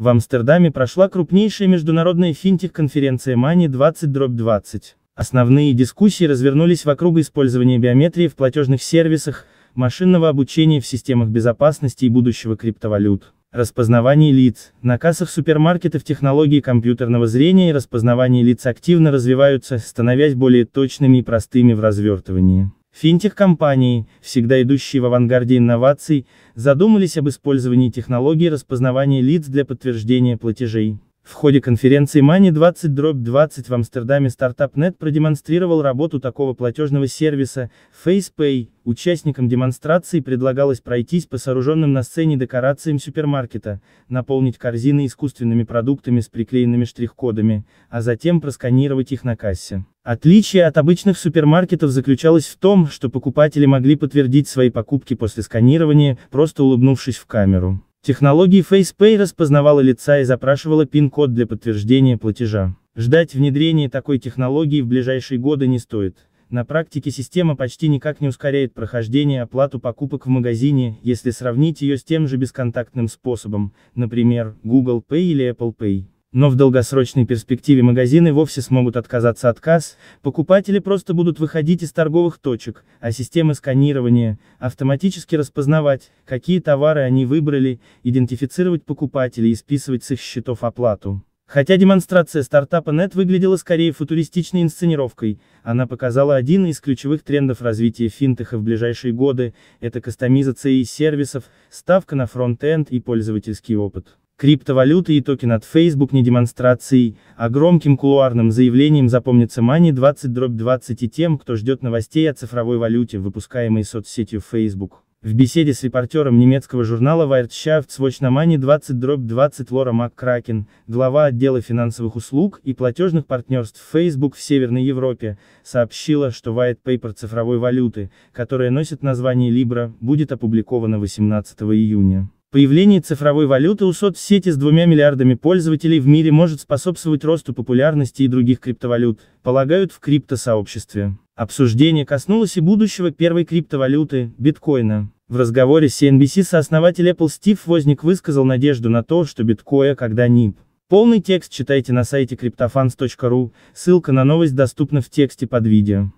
В Амстердаме прошла крупнейшая международная финтех-конференция Money 20.20. Основные дискуссии развернулись вокруг использования биометрии в платежных сервисах, машинного обучения в системах безопасности и будущего криптовалют, распознавание лиц, на кассах супермаркетов технологии компьютерного зрения и распознавание лиц активно развиваются, становясь более точными и простыми в развертывании. Финтех-компании, всегда идущие в авангарде инноваций, задумались об использовании технологии распознавания лиц для подтверждения платежей. В ходе конференции Money 20.20 в Амстердаме StartupNet продемонстрировал работу такого платежного сервиса, FacePay. Участникам демонстрации предлагалось пройтись по сооруженным на сцене декорациям супермаркета, наполнить корзины искусственными продуктами с приклеенными штрих-кодами, а затем просканировать их на кассе. Отличие от обычных супермаркетов заключалось в том, что покупатели могли подтвердить свои покупки после сканирования, просто улыбнувшись в камеру. Технология FacePay распознавала лица и запрашивала пин-код для подтверждения платежа. Ждать внедрения такой технологии в ближайшие годы не стоит. На практике система почти никак не ускоряет прохождение оплату покупок в магазине, если сравнить ее с тем же бесконтактным способом, например, Google Pay или Apple Pay. Но в долгосрочной перспективе магазины вовсе смогут отказаться от касс, покупатели просто будут выходить из торговых точек, а системы сканирования, автоматически распознавать, какие товары они выбрали, идентифицировать покупателей и списывать с их счетов оплату. Хотя демонстрация стартапа NET выглядела скорее футуристичной инсценировкой, она показала один из ключевых трендов развития финтеха в ближайшие годы, это кастомизация и сервисов, ставка на фронт-энд и пользовательский опыт. Криптовалюты и токен от Facebook не демонстрацией, а громким кулуарным заявлением запомнится Money 20-20 и тем, кто ждет новостей о цифровой валюте, выпускаемой соцсетью Facebook. В беседе с репортером немецкого журнала Wirtschaftswatch на Money 20-20 Лора МакКракен, глава отдела финансовых услуг и платежных партнерств Facebook в Северной Европе, сообщила, что white paper цифровой валюты, которая носит название Libra, будет опубликована 18 июня. Появление цифровой валюты у соцсети с двумя миллиардами пользователей в мире может способствовать росту популярности и других криптовалют, полагают в криптосообществе. Обсуждение коснулось и будущего первой криптовалюты – биткоина. В разговоре с CNBC сооснователь Apple Стив Возник высказал надежду на то, что биткоя когда нип. Полный текст читайте на сайте cryptofans.ru, ссылка на новость доступна в тексте под видео.